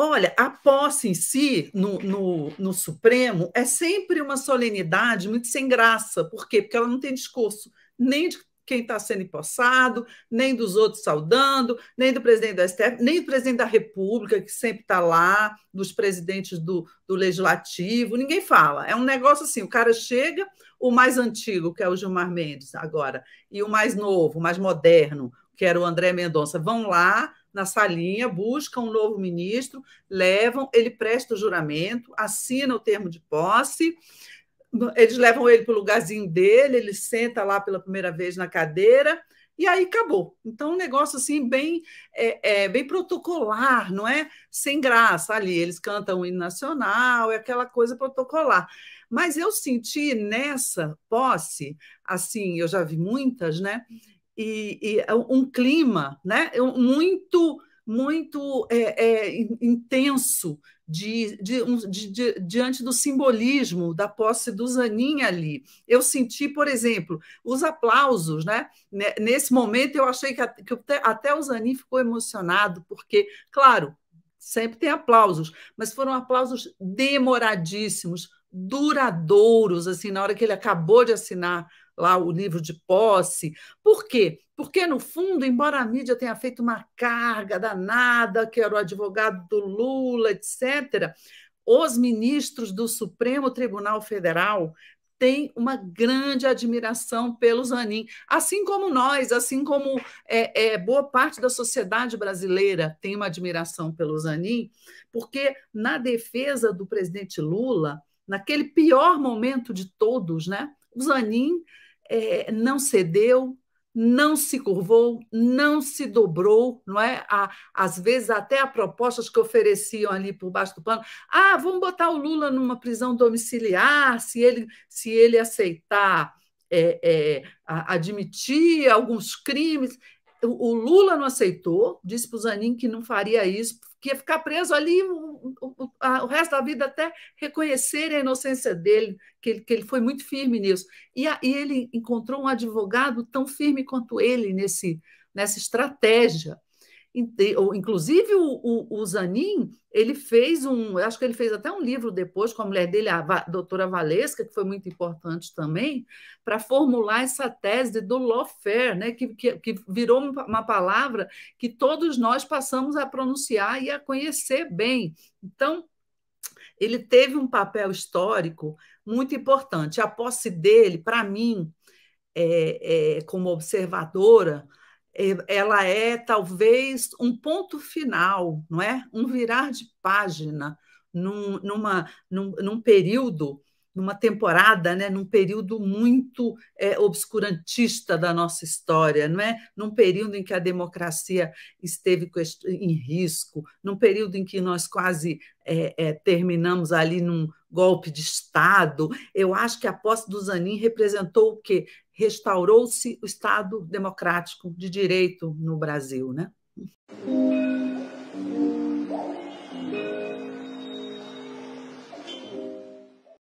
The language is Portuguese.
Olha, a posse em si, no, no, no, Supremo, é sempre uma solenidade muito sem graça. Por quê? Porque ela não tem discurso nem de quem está sendo empossado, nem dos outros saudando, nem do presidente do STF, nem do presidente da República, que sempre está lá, dos presidentes do, do Legislativo, ninguém fala. É um negócio assim: o cara chega, o mais antigo, que é o Gilmar Mendes agora, e o mais novo, o mais moderno, que era o André Mendonça, vão lá, na salinha, buscam um novo ministro, levam, ele presta o juramento, assina o termo de posse, eles levam ele para o lugarzinho dele, ele senta lá pela primeira vez na cadeira, e aí acabou. Então, um negócio assim bem é, é, bem protocolar, não é? Sem graça ali. Eles cantam o hino nacional, é aquela coisa protocolar. Mas eu senti nessa posse, assim, eu já vi muitas, né? e, e é um clima né, é muito muito é, é, intenso de, de, de, de, diante do simbolismo da posse do Zanin ali. Eu senti, por exemplo, os aplausos, né? né nesse momento eu achei que, que até o Zanin ficou emocionado, porque, claro, sempre tem aplausos, mas foram aplausos demoradíssimos, duradouros, assim, na hora que ele acabou de assinar lá o livro de posse. Por quê? Porque, no fundo, embora a mídia tenha feito uma carga danada, que era o advogado do Lula, etc., os ministros do Supremo Tribunal Federal têm uma grande admiração pelo Zanin, assim como nós, assim como é, é, boa parte da sociedade brasileira tem uma admiração pelo Zanin, porque na defesa do presidente Lula, naquele pior momento de todos, né, o Zanin é, não cedeu, não se curvou, não se dobrou, não é? Às vezes até a propostas que ofereciam ali por baixo do pano, ah, vamos botar o Lula numa prisão domiciliar, se ele se ele aceitar é, é, admitir alguns crimes, o, Lula não aceitou, disse para o Zanin que não faria isso, que ia ficar preso ali o, o, o, resto da vida até reconhecer a inocência dele, que ele, que ele foi muito firme nisso. E, a, e ele encontrou um advogado tão firme quanto ele nesse, nessa estratégia Inclusive, o, o, o, Zanin, ele fez um, acho que ele fez até um livro depois com a mulher dele, a doutora Valesca, que foi muito importante também, para formular essa tese do lawfare, né, que, que, que, virou uma palavra que todos nós passamos a pronunciar e a conhecer bem. Então, ele teve um papel histórico muito importante. A posse dele, para mim, é, é, como observadora, é, ela é talvez um ponto final, não é? Um virar de página num, numa, num, num período numa temporada, né, num período muito é, obscurantista da nossa história, não é? Num período em que a democracia esteve em risco, num período em que nós quase é, é, terminamos ali num golpe de Estado. Eu acho que a posse do Zanin representou o quê? Restaurou-se o Estado democrático de direito no Brasil, né?